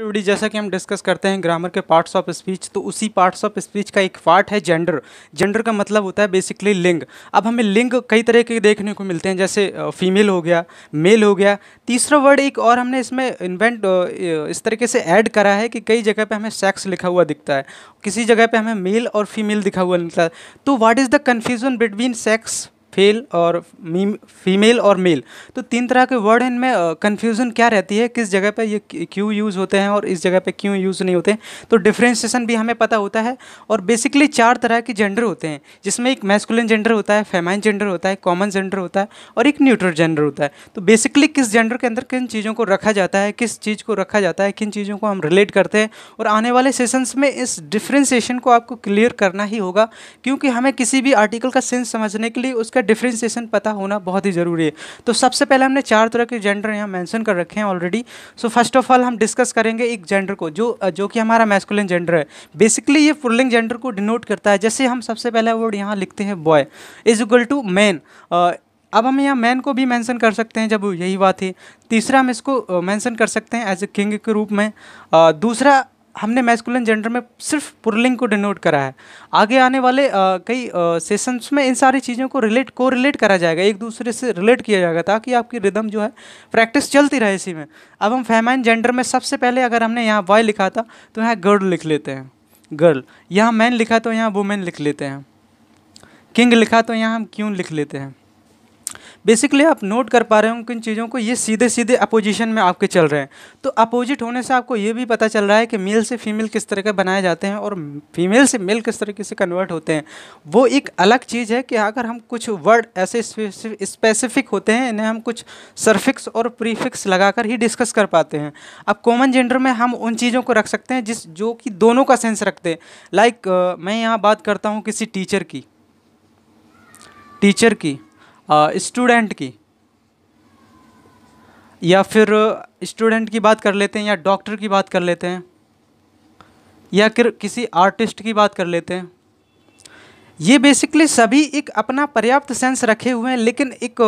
video जैसा कि हम डिस्कस करते हैं ग्रामर के पार्ट्स ऑफ स्पीच तो उसी पार्ट्स ऑफ स्पीच का एक पार्ट है जेंडर जेंडर का मतलब होता है बेसिकली लिंग अब हमें लिंग कई तरह के देखने को मिलते हैं जैसे फीमेल हो गया मेल हो गया तीसरा वर्ड एक और हमने इसमें इन्वेंट इस तरीके से ऐड करा है कि कई जगह पर हमें सेक्स लिखा हुआ दिखता है किसी जगह पर हमें मेल और फीमेल दिखा हुआ मिलता है तो what is the confusion between sex fail और फीमेल और मेल तो तीन तरह के वर्ड इनमें कन्फ्यूज़न क्या रहती है किस जगह पर ये क्यों यूज़ होते हैं और इस जगह पर क्यों यूज़ नहीं होते तो डिफ्रेंसीसन भी हमें पता होता है और बेसिकली चार तरह के जेंडर होते हैं जिसमें एक मैस्कुलिन जेंडर होता है फेमाइन जेंडर होता है कॉमन जेंडर होता है और एक न्यूट्रल जेंडर होता है तो बेसिकली किस जेंडर के अंदर किन चीज़ों को रखा जाता है किस चीज़ को रखा जाता है किन चीज़ों को हम रिलेट करते हैं और आने वाले सेशंस में इस डिफ्रेंसीशन को आपको क्लियर करना ही होगा क्योंकि हमें किसी भी आर्टिकल का सेंस समझने के लिए उसका डिफ्रेंसिएशन पता होना बहुत ही ज़रूरी है तो सबसे पहले हमने चार तरह के जेंडर यहाँ मैंसन कर रखे हैं already so first of all हम डिस्कस करेंगे एक जेंडर को जो जो कि हमारा मैस्कुलिन जेंडर है बेसिकली ये पुल्लिंग जेंडर को डिनोट करता है जैसे हम सबसे पहले वर्ड यहाँ लिखते हैं boy is equal to man अब हम यहाँ मैन को भी मेंशन कर सकते हैं जब यही बात है तीसरा हम इसको मेंशन कर सकते हैं एज ए किंग के रूप में दूसरा हमने मैस्कुलिन जेंडर में सिर्फ पुरलिंग को डिनोट करा है आगे आने वाले आ, कई सेशंस में इन सारी चीज़ों को रिलेट को रिलेट करा जाएगा एक दूसरे से रिलेट किया जाएगा ताकि आपकी रिदम जो है प्रैक्टिस चलती रहे इसी में अब हम फेमाइन जेंडर में सबसे पहले अगर हमने यहाँ वाई लिखा था तो यहाँ गर्ल लिख लेते हैं गर्ल यहाँ मैन लिखा तो यहाँ वुमेन लिख लेते हैं किंग लिखा तो यहाँ हम क्यों लिख लेते हैं बेसिकली आप नोट कर पा रहे हो किन चीज़ों को ये सीधे सीधे अपोजिशन में आपके चल रहे हैं तो अपोजिट होने से आपको ये भी पता चल रहा है कि मेल से फीमेल किस तरह के बनाए जाते हैं और फीमेल से मेल किस तरीके से कन्वर्ट होते हैं वो एक अलग चीज़ है कि अगर हम कुछ वर्ड ऐसे स्पेसिफिक होते हैं इन्हें हम कुछ सर्फिक्स और प्रीफिक्स लगाकर ही डिस्कस कर पाते हैं अब कॉमन जेंडर में हम उन चीज़ों को रख सकते हैं जिस जो कि दोनों का सेंस रखते हैं लाइक मैं यहाँ बात करता हूँ किसी टीचर की टीचर की स्टूडेंट की या फिर स्टूडेंट की बात कर लेते हैं या डॉक्टर की बात कर लेते हैं या फिर किसी आर्टिस्ट की बात कर लेते हैं ये बेसिकली सभी एक अपना पर्याप्त सेंस रखे हुए हैं लेकिन एक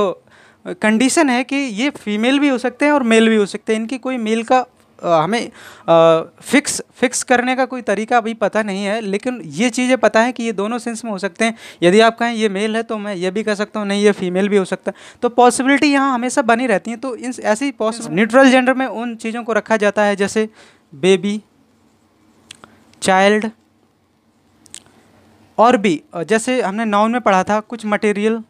कंडीशन है कि ये फीमेल भी हो सकते हैं और मेल भी हो सकते हैं इनकी कोई मेल का हमें फिक्स फिक्स करने का कोई तरीका अभी पता नहीं है लेकिन ये चीज़ें पता है कि ये दोनों सेंस में हो सकते हैं यदि आप कहें ये मेल है तो मैं ये भी कह सकता हूँ नहीं ये फीमेल भी हो सकता है तो पॉसिबिलिटी यहाँ हमेशा बनी रहती है तो इन ऐसी पॉसिबल न्यूट्रल जेंडर में उन चीज़ों को रखा जाता है जैसे बेबी चाइल्ड और भी जैसे हमने नाउन में पढ़ा था कुछ मटेरियल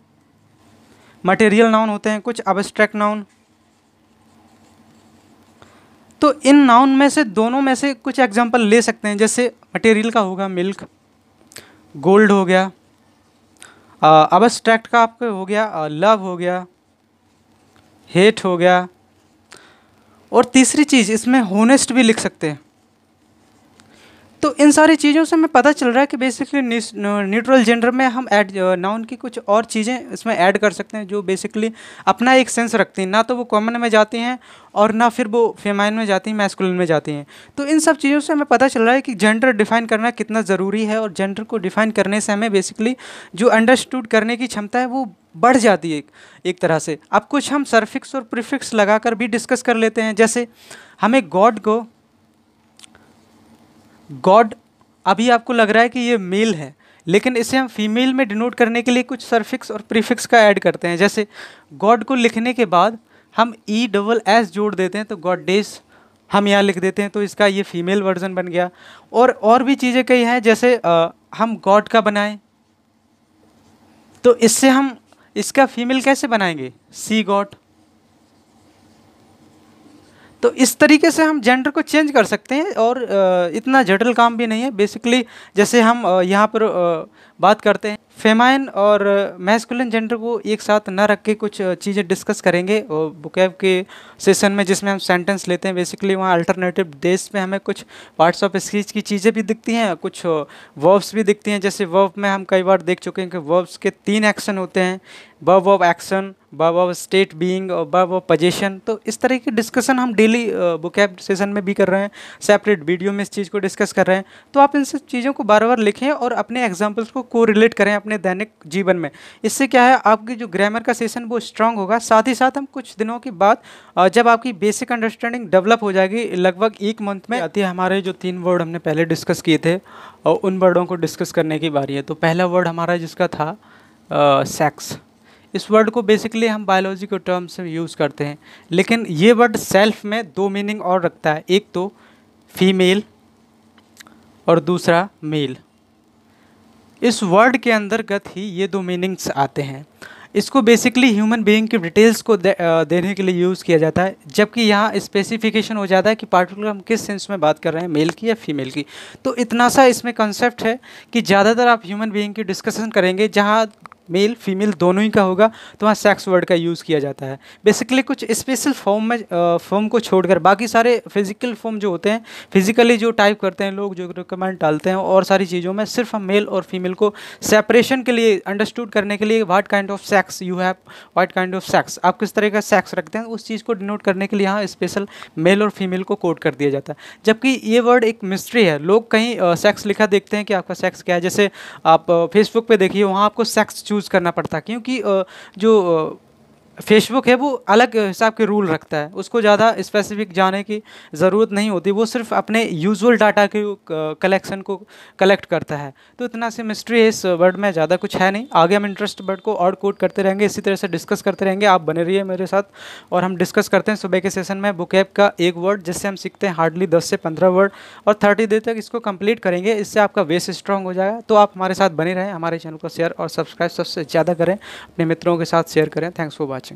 मटेरियल नाउन होते हैं कुछ अब्स्ट्रैक्ट नाउन तो इन नाउन में से दोनों में से कुछ एग्जाम्पल ले सकते हैं जैसे मटेरियल का होगा मिल्क गोल्ड हो गया अबस्ट्रैक्ट का आपका हो गया लव हो गया हेट हो गया और तीसरी चीज़ इसमें होनेस्ट भी लिख सकते हैं तो इन सारी चीज़ों से हमें पता चल रहा है कि बेसिकली न्यूट्रल जेंडर में हम ऐड नाउन की कुछ और चीज़ें इसमें ऐड कर सकते हैं जो बेसिकली अपना एक सेंस रखती हैं ना तो वो कॉमन में जाती हैं और ना फिर वो फेमाइन में जाती हैं मैस्कुलिन में जाती हैं तो इन सब चीज़ों से हमें पता चल रहा है कि जेंडर डिफाइन करना कितना ज़रूरी है और जेंडर को डिफाइन करने से हमें बेसिकली जो अंडरस्टूड करने की क्षमता है वो बढ़ जाती है एक तरह से अब कुछ हम सरफिक्स और प्रिफिक्स लगाकर भी डिस्कस कर लेते हैं जैसे हमें गॉड को गॉड अभी आपको लग रहा है कि ये मेल है लेकिन इसे हम फीमेल में डिनोट करने के लिए कुछ सरफिक्स और प्रीफिक्स का ऐड करते हैं जैसे गॉड को लिखने के बाद हम ई डबल एस जोड़ देते हैं तो गॉड डेज हम यहाँ लिख देते हैं तो इसका ये फीमेल वर्जन बन गया और और भी चीज़ें कई हैं जैसे आ, हम गॉड का बनाएं तो इससे हम इसका फीमेल कैसे बनाएंगे सी गॉड तो इस तरीके से हम जेंडर को चेंज कर सकते हैं और इतना जटिल काम भी नहीं है बेसिकली जैसे हम यहाँ पर बात करते हैं फेमाइन और मैस्कुलिन जेंडर को एक साथ न रख के कुछ चीज़ें डिस्कस करेंगे और बुकैब के सेशन में जिसमें हम सेंटेंस लेते हैं बेसिकली वहाँ अल्टरनेटिव डेज में हमें कुछ पार्ट्स ऑफ स्पीच की चीज़ें भी दिखती हैं कुछ वर्ब्स भी दिखती हैं जैसे वर्ब में हम कई बार देख चुके हैं कि वर्ब्स के तीन एक्शन होते हैं verb of action verb of state being और बब ऑफ पजेशन तो इस तरह की डिस्कशन हम डेली बुक एप सेशन में भी कर रहे हैं सेपरेट वीडियो में इस चीज़ को डिस्कस कर रहे हैं तो आप इन सब चीज़ों को बार बार लिखें और अपने एग्जाम्पल्स को को रिलेट करें अपने दैनिक जीवन में इससे क्या है आपकी जो ग्रामर का सेशन वो स्ट्रांग होगा साथ ही साथ हम कुछ दिनों के बाद जब आपकी बेसिक अंडरस्टैंडिंग डेवलप हो जाएगी लगभग एक मंथ में अति हमारे जो तीन वर्ड हमने पहले डिस्कस किए थे और उन वर्डों को डिस्कस करने की बारी है तो पहला वर्ड हमारा जिसका था सेक्स इस वर्ड को बेसिकली हम बायोलॉजी के टर्म्स में यूज़ करते हैं लेकिन ये वर्ड सेल्फ में दो मीनिंग और रखता है एक तो फीमेल और दूसरा मेल इस वर्ड के अंतर्गत ही ये दो मीनिंग्स आते हैं इसको बेसिकली ह्यूमन बीइंग की डिटेल्स को दे, देने के लिए यूज़ किया जाता है जबकि यहाँ स्पेसिफिकेशन हो जाता है कि पार्टिकुलर हम किस सेंस में बात कर रहे हैं मेल की या फीमेल की तो इतना सा इसमें कंसेप्ट है कि ज़्यादातर आप ह्यूमन बीइंग की डिस्कशन करेंगे जहाँ मेल फीमेल दोनों ही का होगा तो वहाँ सेक्स वर्ड का यूज़ किया जाता है बेसिकली कुछ स्पेशल फॉर्म में फॉर्म को छोड़कर बाकी सारे फिजिकल फॉर्म जो होते हैं फिजिकली जो टाइप करते हैं लोग जो रिकमेंड डालते हैं और सारी चीज़ों में सिर्फ हम मेल और फीमेल को सेपरेशन के लिए अंडरस्टूड करने के लिए what kind of sex you have what kind of sex आप किस तरह का सेक्स रखते हैं उस चीज़ को डिनोट करने के लिए यहाँ स्पेशल मेल और फीमेल को कोट कर दिया जाता है जबकि ये वर्ड एक मिस्ट्री है लोग कहीं सेक्स लिखा देखते हैं कि आपका सेक्स क्या है जैसे आप फेसबुक पर देखिए वहाँ आपको सेक्स चूज यूज़ करना पड़ता क्योंकि जो फेसबुक है वो अलग हिसाब के रूल रखता है उसको ज़्यादा स्पेसिफिक जाने की ज़रूरत नहीं होती वो सिर्फ अपने यूजुअल डाटा के कलेक्शन को कलेक्ट करता है तो इतना से मिस्ट्री है इस वर्ड में ज़्यादा कुछ है नहीं आगे हम इंटरेस्ट वर्ड को और कोट करते रहेंगे इसी तरह से डिस्कस करते रहेंगे आप बने रहिए मेरे साथ और हम डिस्कस करते हैं सुबह के सेशन में बुक ऐप का एक वर्ड जिससे हम सीखते हैं हार्डली दस से पंद्रह वर्ड और थर्टी डे तक इसको कम्प्लीट करेंगे इससे आपका वेस स्ट्रांग हो जाएगा तो आप हमारे साथ बने रहें हमारे चैनल को शेयर और सब्सक्राइब सबसे ज़्यादा करें अपने मित्रों के साथ शेयर करें थैंक्स फॉर वॉचिंग